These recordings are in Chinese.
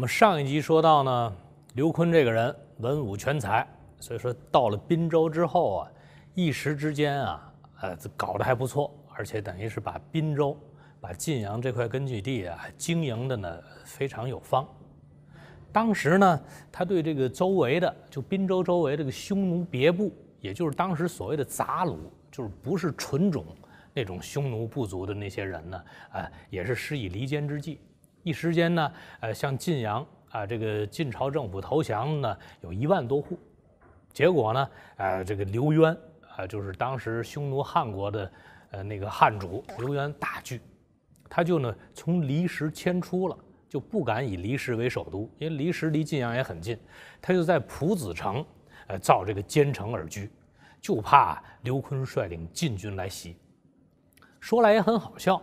那们上一集说到呢，刘坤这个人文武全才，所以说到了滨州之后啊，一时之间啊，呃，搞得还不错，而且等于是把滨州、把晋阳这块根据地啊，经营的呢非常有方。当时呢，他对这个周围的就滨州周围这个匈奴别部，也就是当时所谓的杂鲁，就是不是纯种那种匈奴部族的那些人呢，啊，也是施以离间之计。一时间呢，呃，向晋阳啊，这个晋朝政府投降呢，有一万多户。结果呢，呃，这个刘渊啊，就是当时匈奴汉国的，呃，那个汉主刘渊大惧，他就呢从离石迁出了，就不敢以离石为首都，因为离石离晋阳也很近，他就在蒲子城，呃，造这个坚城而居，就怕刘坤率领晋军来袭。说来也很好笑。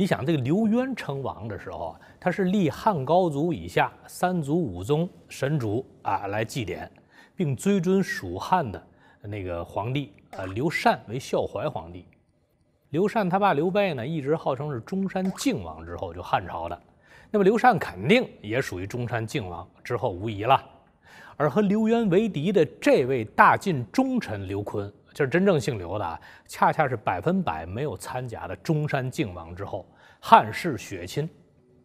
你想这个刘渊称王的时候啊，他是立汉高祖以下三祖五宗神主啊来祭奠，并追尊蜀汉的那个皇帝啊刘禅为孝怀皇帝。刘禅他爸刘备呢，一直号称是中山靖王之后，就汉朝的。那么刘禅肯定也属于中山靖王之后无疑了。而和刘渊为敌的这位大晋忠臣刘琨。是真正姓刘的，啊，恰恰是百分百没有掺假的中山靖王之后汉室血亲，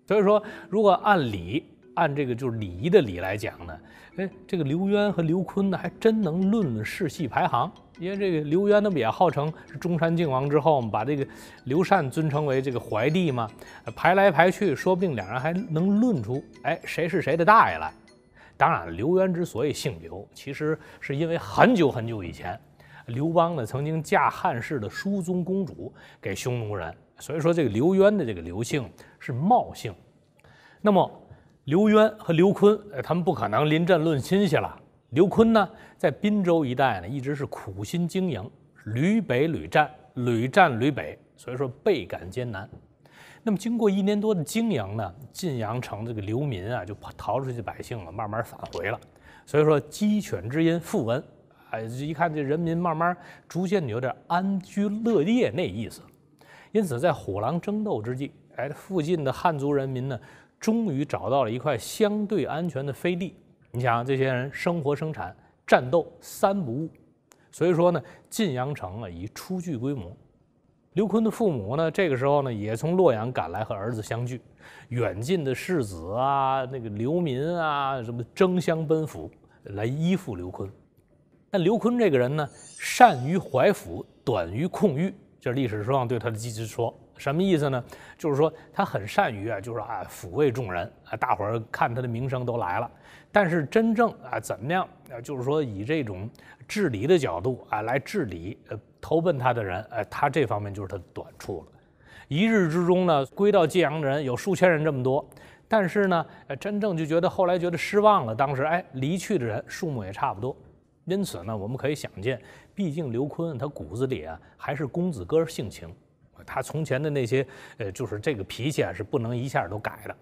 所以说如果按礼，按这个就是礼仪的礼来讲呢，哎，这个刘渊和刘坤呢还真能论世系排行，因为这个刘渊那不也号称是中山靖王之后，我们把这个刘禅尊称为这个怀帝吗？排来排去，说不定两人还能论出，哎，谁是谁的大爷来？当然，刘渊之所以姓刘，其实是因为很久很久以前。刘邦呢曾经嫁汉室的淑宗公主给匈奴人，所以说这个刘渊的这个刘姓是茂姓。那么刘渊和刘琨，他们不可能临阵论亲戚了。刘琨呢在滨州一带呢一直是苦心经营，屡北屡战，屡战屡北，所以说倍感艰难。那么经过一年多的经营呢，晋阳城这个流民啊就逃出去百姓了，慢慢返回了，所以说鸡犬之音复闻。哎，一看这人民慢慢逐渐有点安居乐业那意思，因此在虎狼争斗之际，哎，附近的汉族人民呢，终于找到了一块相对安全的飞地。你想，这些人生活、生产、战斗三不误，所以说呢，晋阳城啊已初具规模。刘坤的父母呢，这个时候呢也从洛阳赶来和儿子相聚，远近的士子啊、那个流民啊，什么争相奔赴来依附刘坤。但刘坤这个人呢，善于怀抚，短于控御。这是历史书上对他的记述说，什么意思呢？就是说他很善于啊，就是啊抚慰众人啊，大伙儿看他的名声都来了。但是真正啊，怎么样啊？就是说以这种治理的角度啊，来治理，呃，投奔他的人，哎，他这方面就是他的短处了。一日之中呢，归到揭阳的人有数千人这么多，但是呢，真正就觉得后来觉得失望了。当时哎，离去的人数目也差不多。因此呢，我们可以想见，毕竟刘坤他骨子里啊还是公子哥性情，他从前的那些呃，就是这个脾气啊是不能一下都改的。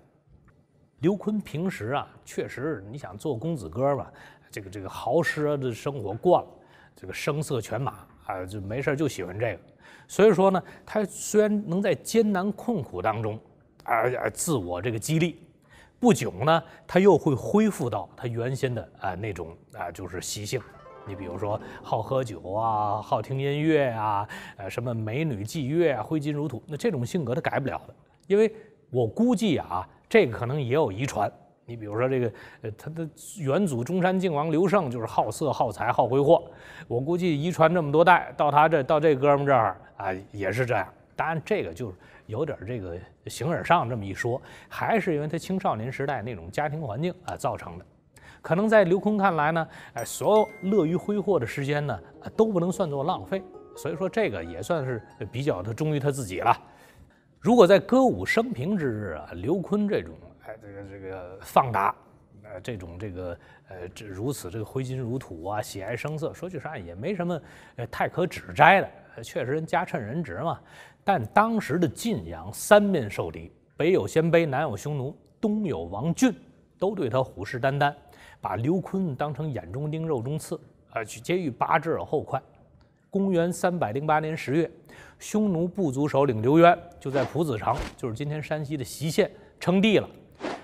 刘坤平时啊，确实你想做公子哥嘛，这个这个豪奢的生活惯了，这个声色犬马啊，就没事就喜欢这个。所以说呢，他虽然能在艰难困苦当中啊自我这个激励，不久呢，他又会恢复到他原先的啊那种啊就是习性。你比如说好喝酒啊，好听音乐啊，呃，什么美女妓啊，挥金如土，那这种性格他改不了的。因为我估计啊，这个可能也有遗传。你比如说这个，呃，他的远祖中山靖王刘胜就是好色、好财、好挥霍，我估计遗传这么多代，到他这，到这哥们这儿啊，也是这样。当然，这个就是有点这个形而上这么一说，还是因为他青少年时代那种家庭环境啊造成的。可能在刘坤看来呢，哎，所有乐于挥霍的时间呢，都不能算作浪费。所以说，这个也算是比较的忠于他自己了。如果在歌舞升平之日啊，刘坤这种哎，这个这个放达，呃，这种这个呃，这如此这个挥金如土啊，喜爱声色，说句实话也没什么，呃，太可指摘的。确实人家趁人直嘛。但当时的晋阳三面受敌，北有鲜卑，南有匈奴，东有王浚，都对他虎视眈眈。把刘坤当成眼中钉、肉中刺，啊，去监狱拔之而后快。公元三百零八年十月，匈奴部族首领刘渊就在蒲子城，就是今天山西的隰县称帝了。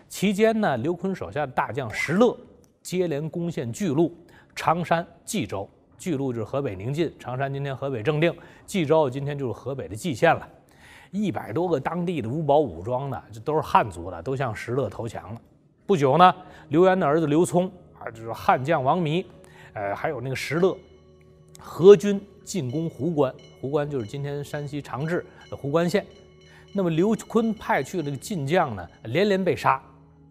期间呢，刘坤手下的大将石勒接连攻陷巨鹿、常山、冀州。巨鹿就是河北宁晋，常山今天河北正定，冀州今天就是河北的蓟县了。一百多个当地的五保武装呢，这都是汉族的，都向石勒投降了。不久呢，刘渊的儿子刘聪啊，就是汉将王弥，呃，还有那个石勒，合军进攻壶关。壶关就是今天山西长治的壶关县。那么刘琨派去的那个进将呢，连连被杀。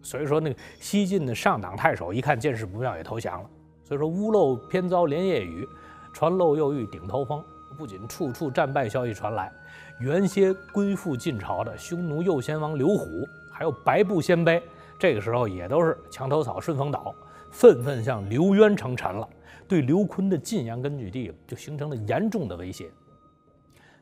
所以说，那个西晋的上党太守一看见势不妙，也投降了。所以说，屋漏偏遭连夜雨，船漏又遇顶头风。不仅处处战败消息传来，原先归附晋朝的匈奴右贤王刘虎，还有白部鲜卑。这个时候也都是墙头草顺风倒，纷纷向刘渊称臣了，对刘琨的晋阳根据地就形成了严重的威胁。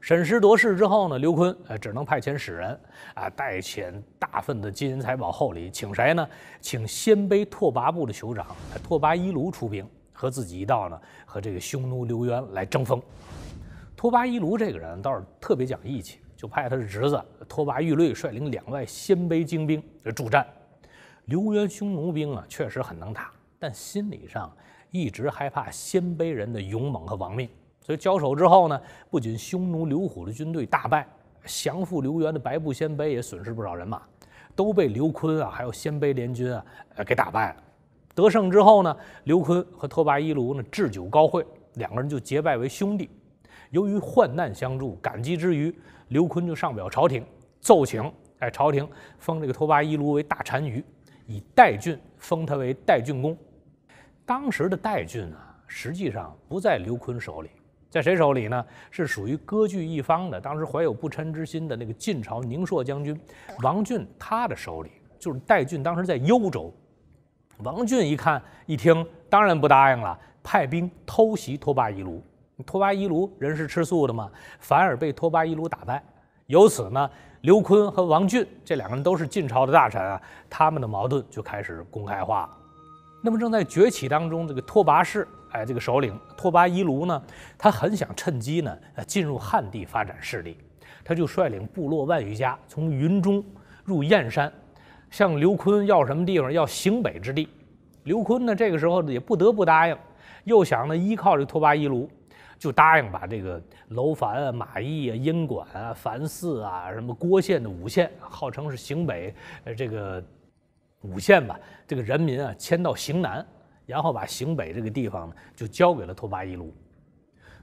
审时度势之后呢，刘琨呃只能派遣使人啊，带遣大份的金银财宝厚礼，请谁呢？请鲜卑拓跋部的酋长拓跋一卢出兵，和自己一道呢，和这个匈奴刘渊来争锋。拓跋一卢这个人倒是特别讲义气，就派他的侄子拓跋玉律率领两万鲜卑精兵助战。刘渊匈奴兵啊，确实很能打，但心理上一直害怕鲜卑人的勇猛和亡命，所以交手之后呢，不仅匈奴刘虎的军队大败，降附刘渊的白布鲜卑也损失不少人马，都被刘坤啊，还有鲜卑联军啊，给打败了。得胜之后呢，刘坤和拓跋一卢呢，置酒高会，两个人就结拜为兄弟。由于患难相助，感激之余，刘坤就上表朝廷，奏请哎，朝廷封这个拓跋一卢为大单于。以代郡封他为代郡公，当时的代郡啊，实际上不在刘坤手里，在谁手里呢？是属于割据一方的，当时怀有不臣之心的那个晋朝宁朔将军王俊他的手里，就是代郡当时在幽州。王俊一看一听，当然不答应了，派兵偷袭拓跋猗卢。拓跋猗卢人是吃素的嘛，反而被拓跋猗卢打败，由此呢。刘坤和王浚这两个人都是晋朝的大臣啊，他们的矛盾就开始公开化了。那么正在崛起当中，这个拓跋氏，哎，这个首领拓跋猗卢呢，他很想趁机呢，进入汉地发展势力，他就率领部落万余家从云中入燕山，向刘坤要什么地方，要行北之地。刘坤呢，这个时候也不得不答应，又想呢，依靠这拓跋猗卢。就答应把这个楼烦啊、马邑啊、殷馆啊、樊四啊、什么郭县的五县，号称是行北，呃，这个五县吧，这个人民啊迁到行南，然后把行北这个地方呢就交给了拓跋一卢。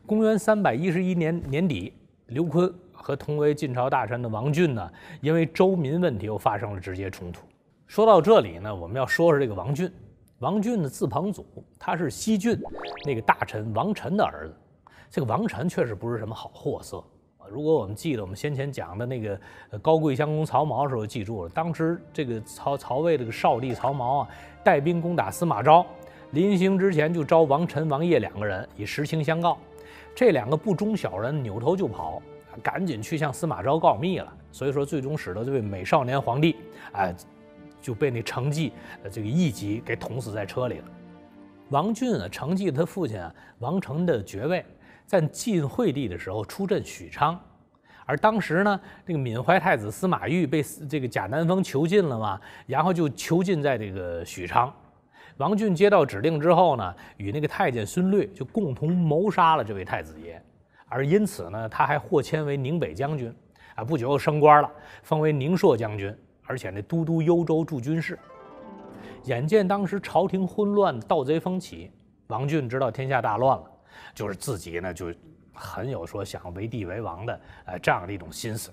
公元三百一十一年年底，刘琨和同为晋朝大臣的王俊呢，因为州民问题又发生了直接冲突。说到这里呢，我们要说说这个王俊。王俊呢，字庞祖，他是西郡那个大臣王臣的儿子。这个王谌确实不是什么好货色如果我们记得我们先前讲的那个高贵相公曹髦的时候，记住了，当时这个曹曹魏这个少帝曹髦啊，带兵攻打司马昭，临行之前就招王臣、王业两个人以实情相告，这两个不忠小人扭头就跑，赶紧去向司马昭告密了。所以说，最终使得这位美少年皇帝哎，就被那程绩这个义吉给捅死在车里了。王俊啊，程绩他父亲王成的爵位。在晋惠帝的时候，出镇许昌，而当时呢，这个缅怀太子司马昱被这个贾南风囚禁了嘛，然后就囚禁在这个许昌。王浚接到指令之后呢，与那个太监孙略就共同谋杀了这位太子爷，而因此呢，他还获迁为宁北将军，啊，不久又升官了，封为宁朔将军，而且那都督幽州驻军事。眼见当时朝廷混乱，盗贼风起，王俊知道天下大乱了。就是自己呢，就很有说想为帝为王的，呃，这样的一种心思，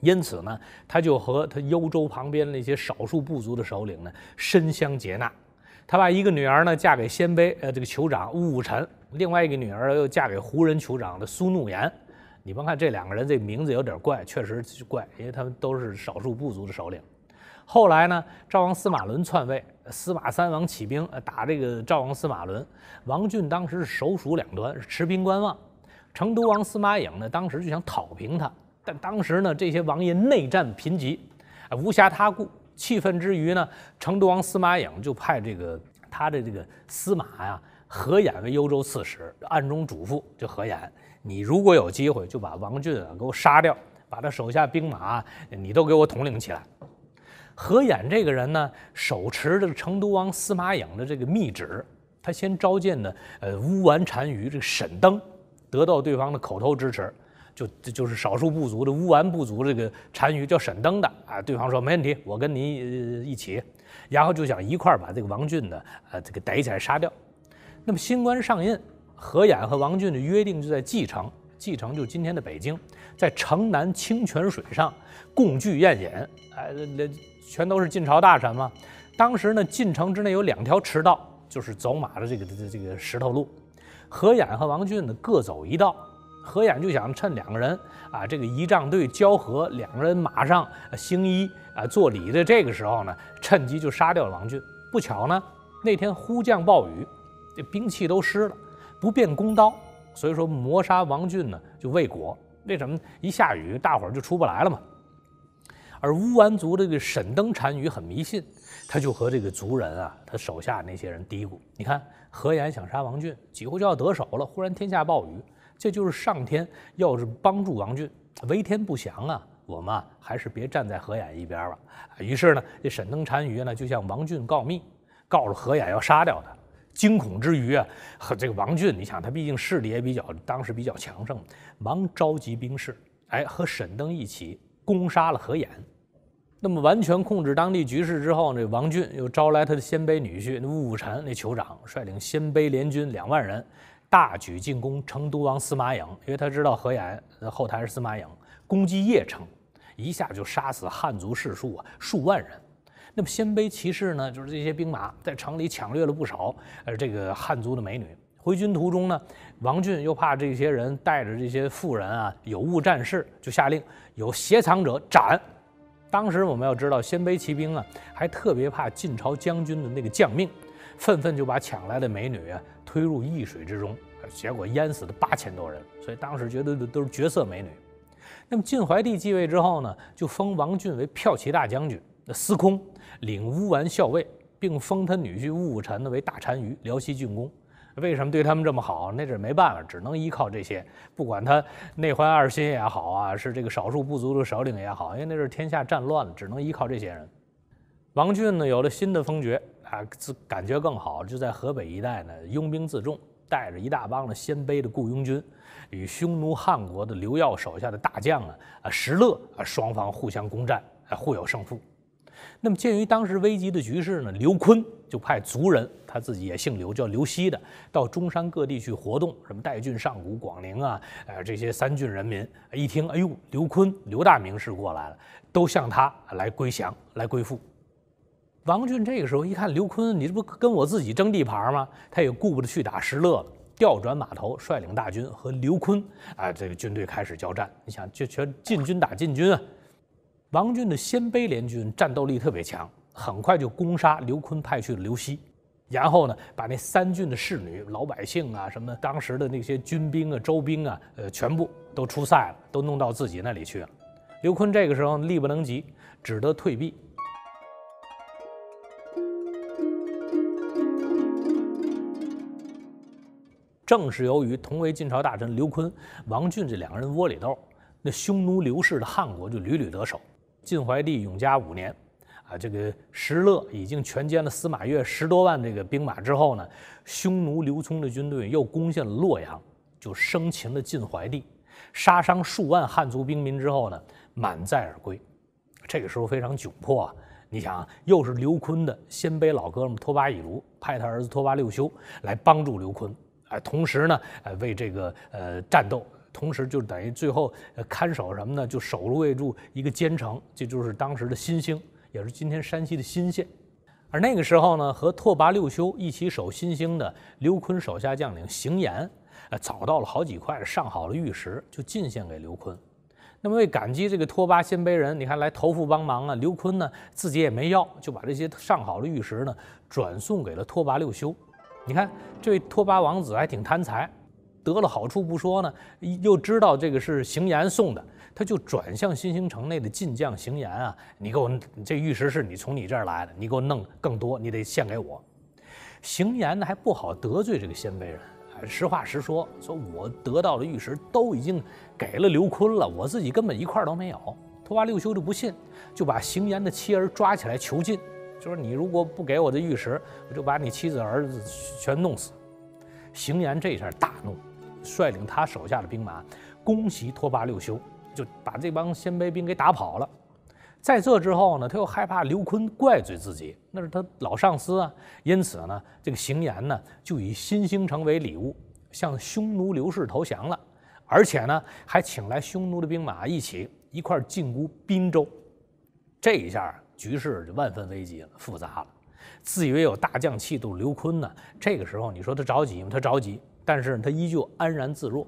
因此呢，他就和他幽州旁边的那些少数部族的首领呢，深相接纳。他把一个女儿呢，嫁给鲜卑，呃，这个酋长乌武臣；另外一个女儿又嫁给胡人酋长的苏怒延。你甭看这两个人这名字有点怪，确实怪，因为他们都是少数部族的首领。后来呢，赵王司马伦篡位，司马三王起兵打这个赵王司马伦。王浚当时是首鼠两端，持兵观望。成都王司马颖呢，当时就想讨平他，但当时呢，这些王爷内战贫瘠，无暇他顾。气愤之余呢，成都王司马颖就派这个他的这个司马呀何演为幽州刺史，暗中嘱咐就何演，你如果有机会就把王浚啊给我杀掉，把他手下兵马你都给我统领起来。何衍这个人呢，手持这个成都王司马颖的这个密旨，他先召见的呃乌丸单于这个沈登，得到对方的口头支持，就就是少数部族的乌丸部族这个单于叫沈登的啊，对方说没问题，我跟你一起，然后就想一块把这个王俊呢呃这个逮起来杀掉。那么新官上任，何衍和王俊的约定就在继城，继城就今天的北京，在城南清泉水上共聚宴饮，哎，那。全都是晋朝大臣嘛，当时呢，晋城之内有两条驰道，就是走马的这个这个这个石头路。何衍和王俊呢，各走一道。何衍就想趁两个人啊，这个仪仗队交合，两个人马上行医啊做礼的这个时候呢，趁机就杀掉了王俊。不巧呢，那天忽降暴雨，这兵器都湿了，不便弓刀，所以说谋杀王俊呢就未果。为什么一下雨大伙儿就出不来了嘛？而乌丸族这个沈登单于很迷信，他就和这个族人啊，他手下那些人嘀咕：“你看何延想杀王俊，几乎就要得手了，忽然天下暴雨，这就是上天要是帮助王俊，为天不祥啊！我们啊，还是别站在何衍一边了。”于是呢，这沈登单于呢就向王俊告密，告诉何衍要杀掉他。惊恐之余啊，和这个王俊，你想他毕竟势力也比较当时比较强盛，忙召集兵士，哎，和沈登一起。攻杀了何衍。那么完全控制当地局势之后呢？王俊又招来他的鲜卑女婿那乌武臣那酋长，率领鲜卑联军两万人，大举进攻成都王司马颖，因为他知道何衍后台是司马颖，攻击邺城，一下就杀死汉族士庶啊数万人。那么鲜卑骑士呢，就是这些兵马在城里抢掠了不少，呃，这个汉族的美女。回军途中呢？王浚又怕这些人带着这些妇人啊有误战事，就下令有携藏者斩。当时我们要知道，鲜卑骑兵啊还特别怕晋朝将军的那个将命，愤愤就把抢来的美女啊推入易水之中，结果淹死了八千多人。所以当时觉得的都是绝色美女。那么晋怀帝继位之后呢，就封王浚为骠骑大将军、司空，领乌丸校尉，并封他女婿乌武臣呢为大单于、辽西郡公。为什么对他们这么好？那阵没办法，只能依靠这些。不管他内怀二心也好啊，是这个少数部族的首领也好，因为那是天下战乱，只能依靠这些人。王俊呢，有了新的封爵啊，自感觉更好，就在河北一带呢，拥兵自重，带着一大帮的鲜卑的雇佣军，与匈奴汉国的刘耀手下的大将啊，啊石勒啊，双方互相攻战，啊，互有胜负。那么，鉴于当时危急的局势呢，刘坤就派族人，他自己也姓刘，叫刘熙的，到中山各地去活动，什么代郡、上谷、广陵啊，呃，这些三郡人民一听，哎呦，刘坤，刘大名士过来了，都向他来归降，来归附。王俊这个时候一看，刘坤，你这不跟我自己争地盘吗？他也顾不得去打石勒了，调转马头，率领大军和刘坤，啊，这个军队开始交战。你想，就全进军打进军啊。王浚的鲜卑联军战斗力特别强，很快就攻杀刘坤派去的刘熙，然后呢，把那三郡的侍女、老百姓啊，什么当时的那些军兵啊、周兵啊，呃，全部都出塞了，都弄到自己那里去了。刘坤这个时候力不能及，只得退避。正是由于同为晋朝大臣，刘坤、王浚这两个人窝里斗，那匈奴刘氏的汉国就屡屡得手。晋怀帝永嘉五年，啊，这个石勒已经全歼了司马越十多万这个兵马之后呢，匈奴刘聪的军队又攻陷了洛阳，就生擒了晋怀帝，杀伤数万汉族兵民之后呢，满载而归。这个时候非常窘迫啊！你想，又是刘琨的鲜卑老哥们拓跋以卢派他儿子拓跋六修来帮助刘琨，哎，同时呢，呃，为这个呃战斗。同时，就等于最后，呃，看守什么呢？就守卫住一个坚城，这就是当时的新兴，也是今天山西的新县。而那个时候呢，和拓跋六修一起守新兴的刘坤手下将领邢延，呃，找到了好几块上好的玉石，就进献给刘坤。那么为感激这个拓跋鲜卑人，你看来投附帮忙啊，刘坤呢自己也没要，就把这些上好的玉石呢转送给了拓跋六修。你看这位拓跋王子还挺贪财。得了好处不说呢，又知道这个是邢岩送的，他就转向新兴城内的进将邢岩啊，你给我这玉石是你从你这儿来的，你给我弄更多，你得献给我。邢岩呢还不好得罪这个鲜卑人，实话实说，说我得到的玉石都已经给了刘坤了，我自己根本一块都没有。拓跋六修就不信，就把邢岩的妻儿抓起来囚禁，就说你如果不给我的玉石，我就把你妻子儿子全弄死。邢岩这下大怒。率领他手下的兵马，攻袭拓跋六修，就把这帮鲜卑兵给打跑了。在这之后呢，他又害怕刘坤怪罪自己，那是他老上司啊。因此呢，这个邢延呢，就以新兴城为礼物，向匈奴刘氏投降了，而且呢，还请来匈奴的兵马一起一块进攻滨州。这一下，局势就万分危急了，复杂了。自以为有大将气度，刘坤呢，这个时候你说他着急吗？他着急。但是他依旧安然自若。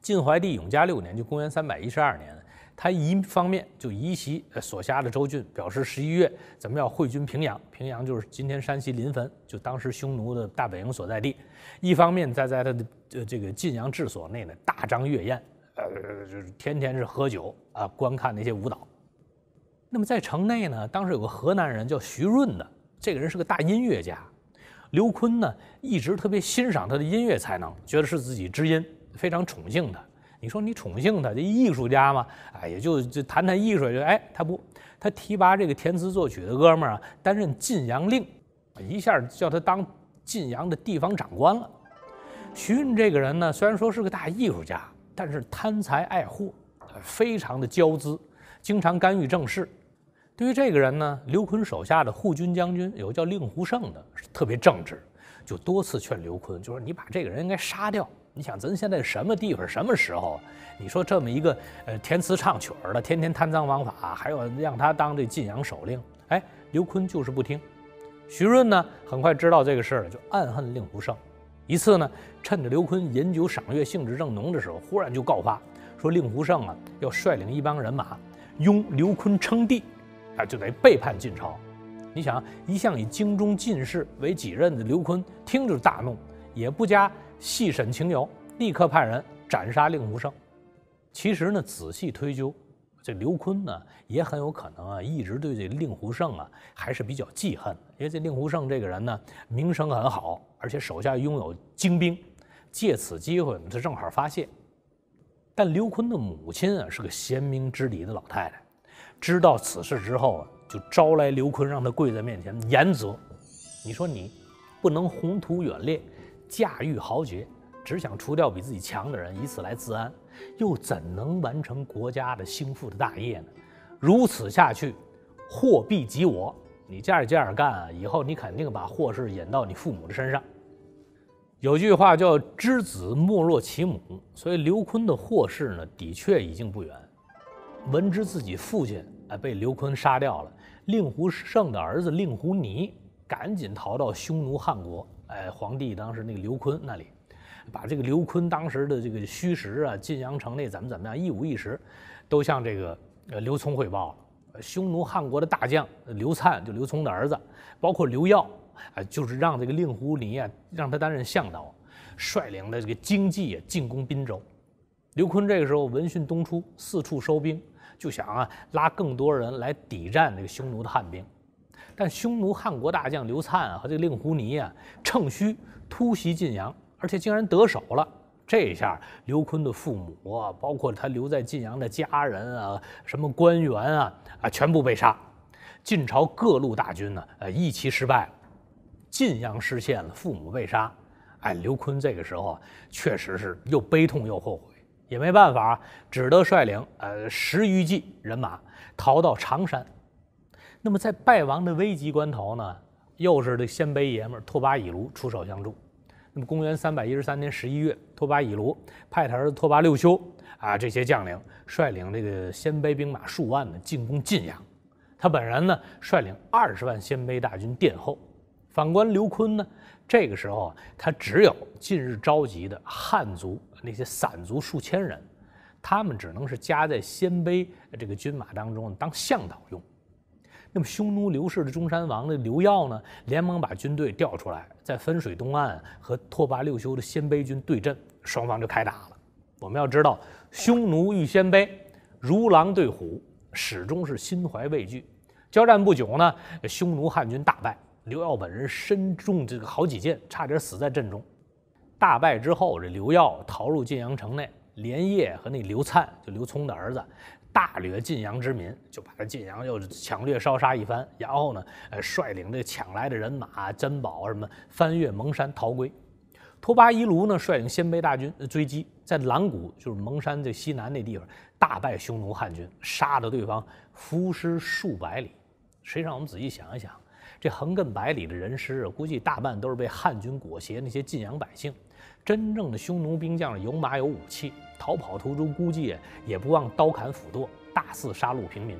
晋怀帝永嘉六年，就公元三百一十二年，他一方面就移席所辖的州郡，表示十一月咱们要会军平阳，平阳就是今天山西临汾，就当时匈奴的大本营所在地。一方面在在他的呃这个晋阳治所内呢，大张乐宴，呃就是天天是喝酒啊，观看那些舞蹈。那么在城内呢，当时有个河南人叫徐润的，这个人是个大音乐家。刘坤呢，一直特别欣赏他的音乐才能，觉得是自己知音，非常宠幸他。你说你宠幸他，这艺术家嘛，哎，也就就谈谈艺术就哎，他不，他提拔这个填词作曲的哥们儿啊，担任晋阳令，一下叫他当晋阳的地方长官了。徐韵这个人呢，虽然说是个大艺术家，但是贪财爱货，非常的骄资，经常干预政事。对于这个人呢，刘坤手下的护军将军有个叫令狐胜的，特别正直，就多次劝刘坤，就说你把这个人应该杀掉。你想咱现在什么地方，什么时候？你说这么一个呃填词唱曲儿的，天天贪赃枉法，还有让他当这晋阳守令，哎，刘坤就是不听。徐润呢，很快知道这个事儿了，就暗恨令狐胜。一次呢，趁着刘坤饮酒赏月兴致正浓的时候，忽然就告发说令狐胜啊要率领一帮人马拥刘坤称帝。啊，就得背叛晋朝。你想，一向以京中进士为己任的刘坤，听着大怒，也不加细审情由，立刻派人斩杀令狐胜。其实呢，仔细推究，这刘坤呢，也很有可能啊，一直对这令狐胜啊还是比较记恨，因为这令狐胜这个人呢，名声很好，而且手下拥有精兵，借此机会，他正好发泄。但刘坤的母亲啊，是个贤明知礼的老太太。知道此事之后啊，就招来刘坤，让他跪在面前严责：“你说你不能宏图远略，驾驭豪杰，只想除掉比自己强的人，以此来自安，又怎能完成国家的兴复的大业呢？如此下去，祸必及我。你这样这样干干，以后你肯定把祸事引到你父母的身上。有句话叫‘知子莫若其母’，所以刘坤的祸事呢，的确已经不远。闻知自己父亲。”被刘坤杀掉了。令狐胜的儿子令狐尼赶紧逃到匈奴汉国，哎，皇帝当时那个刘坤那里，把这个刘坤当时的这个虚实啊，晋阳城内怎么怎么样，一五一十都向这个呃刘聪汇报了。匈奴汉国的大将刘灿，就刘聪的儿子，包括刘耀，啊，就是让这个令狐尼啊，让他担任向导，率领的这个经济进攻滨州。刘坤这个时候闻讯东出，四处收兵。就想啊，拉更多人来抵战这个匈奴的汉兵，但匈奴汉国大将刘灿和这个令狐尼啊，乘虚突袭晋阳，而且竟然得手了。这下刘坤的父母，啊，包括他留在晋阳的家人啊，什么官员啊，啊，全部被杀。晋朝各路大军呢，呃，一起失败了，晋阳失陷了，父母被杀，哎，刘坤这个时候确实是又悲痛又后悔。也没办法，只得率领呃十余骑人马逃到常山。那么在败亡的危急关头呢，又是这鲜卑爷们拓跋乙卢出手相助。那么公元三百一十三年十一月，拓跋乙卢派他儿子拓跋六修啊这些将领率领这个鲜卑兵马数万呢进攻晋阳，他本人呢率领二十万鲜卑大军殿后。反观刘坤呢，这个时候啊，他只有近日召集的汉族那些散族数千人，他们只能是加在鲜卑这个军马当中当向导用。那么，匈奴刘氏的中山王的刘耀呢，连忙把军队调出来，在汾水东岸和拓跋六修的鲜卑军对阵，双方就开打了。我们要知道，匈奴遇鲜卑如狼对虎，始终是心怀畏惧。交战不久呢，匈奴汉军大败。刘耀本人身中这个好几箭，差点死在阵中。大败之后，这刘耀逃入晋阳城内，连夜和那刘粲，就刘聪的儿子，大掠晋阳之民，就把这晋阳又抢掠烧杀一番。然后呢，呃，率领这抢来的人马、珍宝什么，翻越蒙山逃归。拓跋伊卢呢，率领鲜卑大军追击，在蓝谷，就是蒙山这西南那地方，大败匈奴汉军，杀的对方伏尸数百里。实际上，我们仔细想一想。这横亘百里的人尸，估计大半都是被汉军裹挟那些晋阳百姓。真正的匈奴兵将有马有武器，逃跑途中估计也不忘刀砍斧剁，大肆杀戮平民。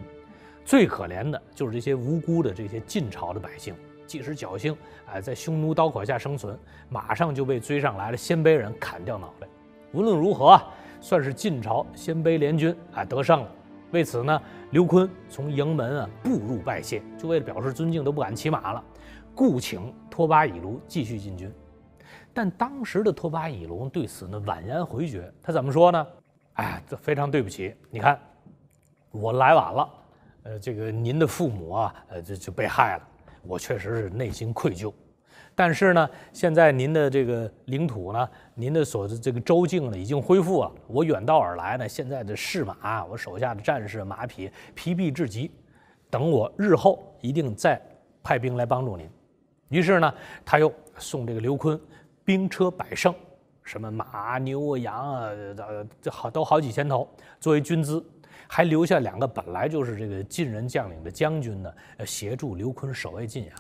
最可怜的就是这些无辜的这些晋朝的百姓，即使侥幸啊在匈奴刀口下生存，马上就被追上来的鲜卑人砍掉脑袋。无论如何，算是晋朝鲜卑联军啊得胜了。为此呢。刘坤从营门啊步入拜谢，就为了表示尊敬都不敢骑马了，故请托巴以卢继续进军。但当时的托巴以卢对此呢婉言回绝，他怎么说呢？哎，非常对不起，你看，我来晚了，呃，这个您的父母啊，呃，就就被害了，我确实是内心愧疚。但是呢，现在您的这个领土呢，您的所这个州境呢，已经恢复了。我远道而来呢，现在的士马，我手下的战士马匹疲惫至极，等我日后一定再派兵来帮助您。于是呢，他又送这个刘坤兵车百乘，什么马牛啊、羊啊，呃，这好都好几千头作为军资，还留下两个本来就是这个晋人将领的将军呢，呃，协助刘坤守卫晋阳。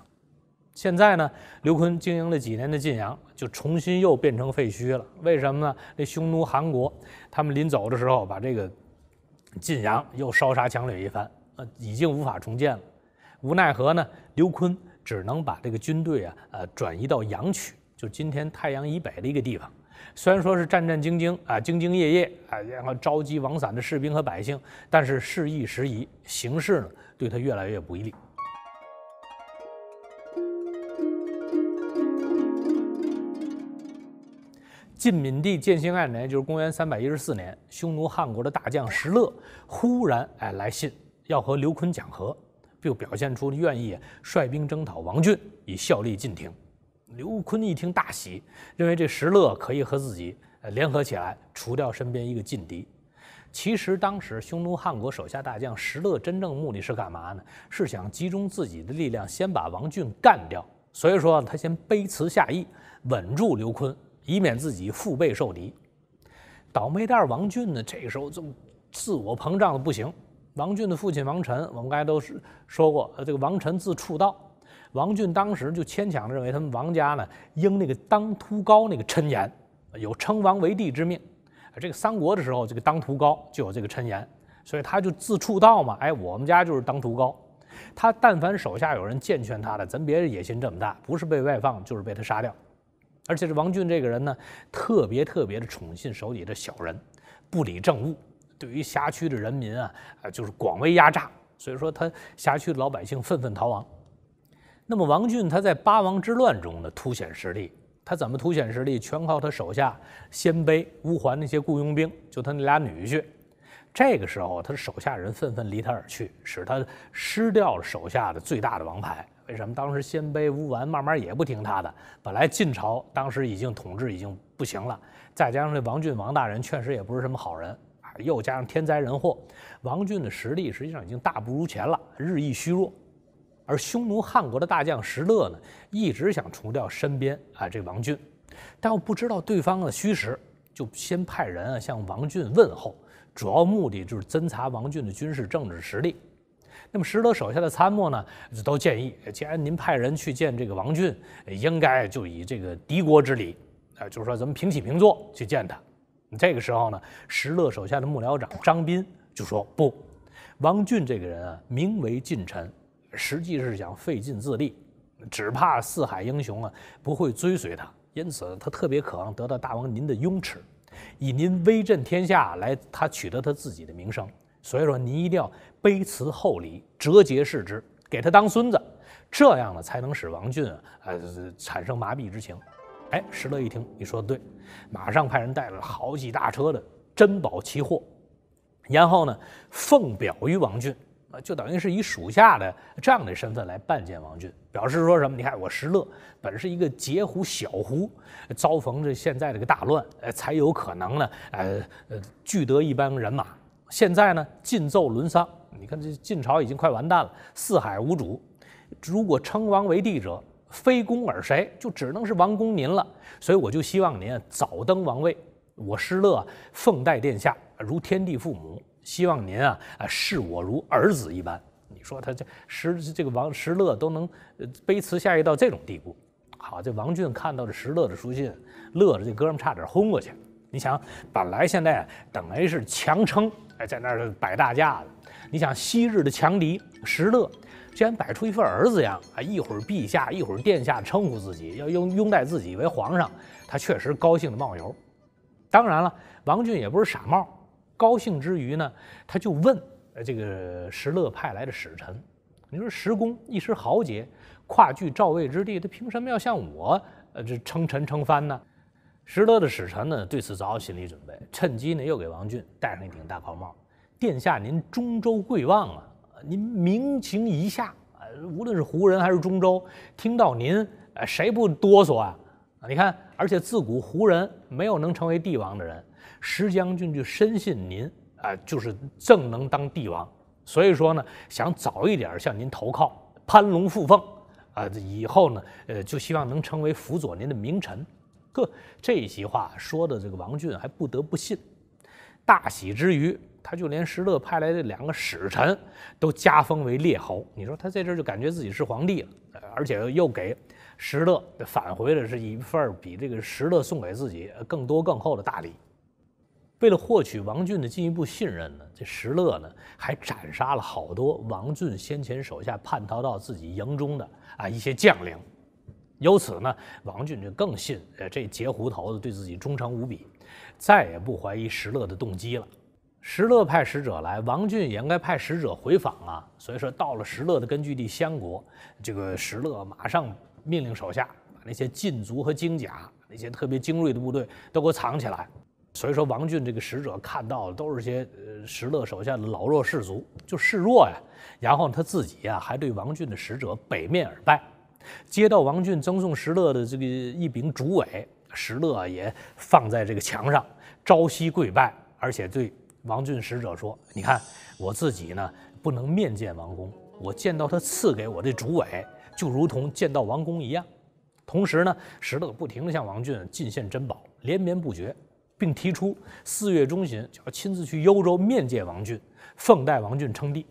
现在呢，刘坤经营了几年的晋阳，就重新又变成废墟了。为什么呢？那匈奴、韩国，他们临走的时候，把这个晋阳又烧杀抢掠一番，呃，已经无法重建了。无奈何呢，刘坤只能把这个军队啊，呃，转移到阳曲，就今天太阳以北的一个地方。虽然说是战战兢兢啊，兢兢业业啊，然后召集王散的士兵和百姓，但是事易时移，形势呢，对他越来越不利。晋闵帝建兴二年，就是公元三百一十四年，匈奴汉国的大将石勒忽然哎来信，要和刘琨讲和，并表现出愿意率兵征讨王浚，以效力晋廷。刘琨一听大喜，认为这石勒可以和自己联合起来，除掉身边一个劲敌。其实当时匈奴汉国手下大将石勒真正目的是干嘛呢？是想集中自己的力量，先把王浚干掉。所以说他先卑辞下意，稳住刘琨。以免自己腹背受敌，倒霉蛋王俊呢？这个时候就自我膨胀的不行。王俊的父亲王臣，我们刚才都是说过，这个王臣自处道。王俊当时就牵强的认为，他们王家呢应那个当涂高那个陈言有称王为帝之命。这个三国的时候，这个当涂高就有这个陈言，所以他就自处道嘛。哎，我们家就是当涂高。他但凡手下有人谏劝他的，咱别野心这么大，不是被外放就是被他杀掉。而且是王俊这个人呢，特别特别的宠信手底的小人，不理政务，对于辖区的人民啊，啊就是广为压榨，所以说他辖区的老百姓纷纷逃亡。那么王俊他在八王之乱中呢，凸显实力。他怎么凸显实力？全靠他手下鲜卑、乌桓那些雇佣兵，就他那俩女婿。这个时候，他的手下人纷纷离他而去，使他失掉了手下的最大的王牌。为什么当时鲜卑乌丸慢慢也不听他的？本来晋朝当时已经统治已经不行了，再加上这王俊王大人确实也不是什么好人啊，又加上天灾人祸，王俊的实力实际上已经大不如前了，日益虚弱。而匈奴汉国的大将石勒呢，一直想除掉身边啊这王俊，但又不知道对方的虚实，就先派人啊向王俊问候，主要目的就是侦查王俊的军事政治实力。那么石勒手下的参谋呢，都建议，既然您派人去见这个王俊，应该就以这个敌国之礼，啊，就是说咱们平起平坐去见他。这个时候呢，石勒手下的幕僚长张斌就说：“不，王俊这个人啊，名为近臣，实际是想费尽自力，只怕四海英雄啊不会追随他，因此他特别渴望得到大王您的拥持，以您威震天下来，他取得他自己的名声。”所以说，您一定要卑辞厚礼，折节视之，给他当孙子，这样呢，才能使王俊呃产生麻痹之情。哎，石勒一听，你说的对，马上派人带了好几大车的珍宝奇货，然后呢，奉表于王俊，啊，就等于是以属下的这样的身份来拜见王俊，表示说什么？你看我石勒本是一个截胡小胡，遭逢这现在这个大乱，呃，才有可能呢，呃呃聚得一帮人马。现在呢，晋奏沦丧，你看这晋朝已经快完蛋了，四海无主。如果称王为帝者，非公而谁？就只能是王公您了。所以我就希望您早登王位。我失乐奉待殿下如天地父母，希望您啊，啊视我如儿子一般。你说他这石这个王失乐都能卑辞下意到这种地步，好，这王俊看到这失乐的书信，乐着这哥们差点昏过去。你想，本来现在等于是强撑，哎，在那儿摆大架子。你想，昔日的强敌石勒，居然摆出一份儿子样，啊，一会儿陛下，一会儿殿下，称呼自己，要拥拥戴自己为皇上，他确实高兴的冒油。当然了，王浚也不是傻帽，高兴之余呢，他就问，这个石勒派来的使臣，你说石公一时豪杰，跨据赵魏之地，他凭什么要向我，呃，这称臣称藩呢？石德的使臣呢，对此早有心理准备，趁机呢又给王俊戴上一顶大帽殿下，您中州贵望啊，您名情一下啊，无论是胡人还是中州，听到您，呃，谁不哆嗦啊？啊，你看，而且自古胡人没有能成为帝王的人，石将军就深信您啊，就是正能当帝王，所以说呢，想早一点向您投靠，攀龙附凤啊，以后呢，呃，就希望能成为辅佐您的名臣。”呵，这一席话说的这个王俊还不得不信，大喜之余，他就连石勒派来的两个使臣都加封为列侯。你说他在这就感觉自己是皇帝了，而且又给石勒返回的是一份比这个石勒送给自己更多更厚的大礼。为了获取王俊的进一步信任呢，这石勒呢还斩杀了好多王俊先前手下叛逃到自己营中的啊一些将领。由此呢，王俊就更信，呃，这截胡头子对自己忠诚无比，再也不怀疑石勒的动机了。石勒派使者来，王俊也应该派使者回访啊。所以说，到了石勒的根据地相国，这个石勒马上命令手下把那些禁足和精甲，那些特别精锐的部队都给我藏起来。所以说，王俊这个使者看到的都是些，呃，石勒手下的老弱士卒，就示弱呀。然后他自己呀，还对王俊的使者北面而拜。接到王俊赠送石勒的这个一柄竹苇，石勒也放在这个墙上，朝夕跪拜，而且对王俊使者说：“你看我自己呢，不能面见王公，我见到他赐给我的竹苇，就如同见到王公一样。”同时呢，石勒不停地向王俊进献珍宝，连绵不绝，并提出四月中旬就要亲自去幽州面见王俊，奉代王俊称帝。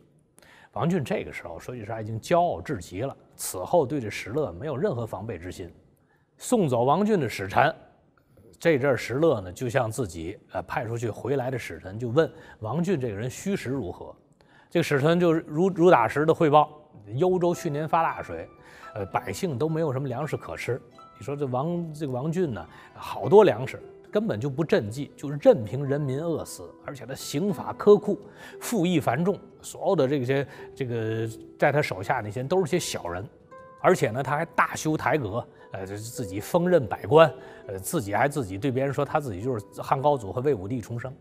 王俊这个时候说句实话，已经骄傲至极了。此后对这石勒没有任何防备之心，送走王浚的使臣，这阵石勒呢，就向自己呃派出去回来的使臣就问王俊这个人虚实如何？这个使臣就是如如打实的汇报：幽州去年发大水，呃，百姓都没有什么粮食可吃。你说这王这个王俊呢，好多粮食。根本就不赈济，就任凭人民饿死，而且他刑法苛酷，赋役繁重，所有的这些这个在他手下那些都是些小人，而且呢他还大修台阁，呃自己封任百官，呃自己还自己对别人说他自己就是汉高祖和魏武帝重生。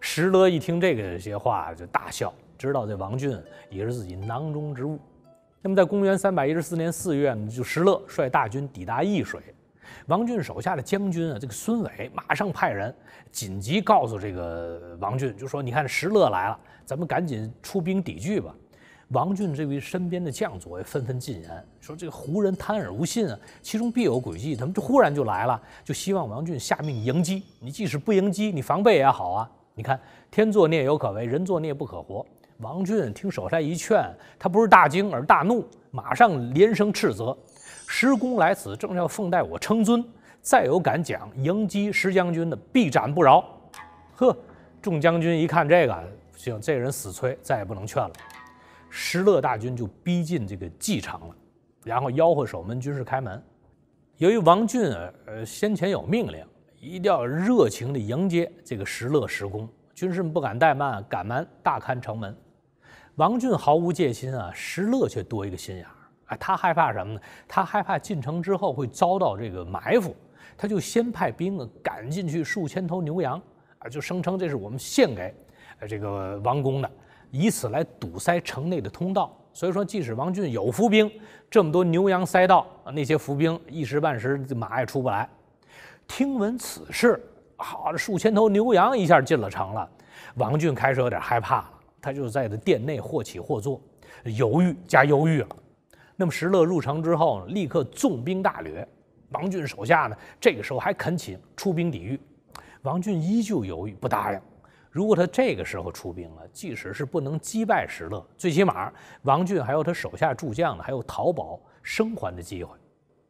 石勒一听这个些话就大笑，知道这王浚也是自己囊中之物。那么在公元314年四月呢，就石勒率大军抵达易水。王俊手下的将军啊，这个孙伟马上派人紧急告诉这个王俊，就说：“你看石勒来了，咱们赶紧出兵抵御吧。”王俊这位身边的将佐也纷纷进言，说：“这个胡人贪而无信啊，其中必有诡计。他们就忽然就来了，就希望王俊下命迎击。你即使不迎击，你防备也好啊。你看，天作孽犹可为，人作孽不可活。”王俊听手下一劝，他不是大惊而大怒，马上连声斥责。石公来此，正要奉待我称尊。再有敢讲迎击石将军的，必斩不饶。呵，众将军一看这个，行，这人死催，再也不能劝了。石勒大军就逼近这个蓟城了，然后吆喝守门军士开门。由于王浚呃，先前有命令，一定要热情地迎接这个石勒石公，军士们不敢怠慢，赶忙大开城门。王浚毫无戒心啊，石勒却多一个心眼儿。他害怕什么呢？他害怕进城之后会遭到这个埋伏，他就先派兵啊赶进去数千头牛羊啊，就声称这是我们献给，呃这个王公的，以此来堵塞城内的通道。所以说，即使王俊有伏兵，这么多牛羊塞到，那些伏兵一时半时马也出不来。听闻此事，好，数千头牛羊一下进了城了，王俊开始有点害怕了，他就在这殿内或起或坐，犹豫加犹豫了。那么石勒入城之后，立刻纵兵大掠。王俊手下呢，这个时候还恳请出兵抵御，王俊依旧犹豫不答应。如果他这个时候出兵了，即使是不能击败石勒，最起码王俊还有他手下助将呢，还有逃跑生还的机会。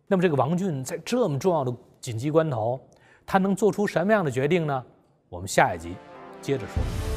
那么这个王俊在这么重要的紧急关头，他能做出什么样的决定呢？我们下一集接着说。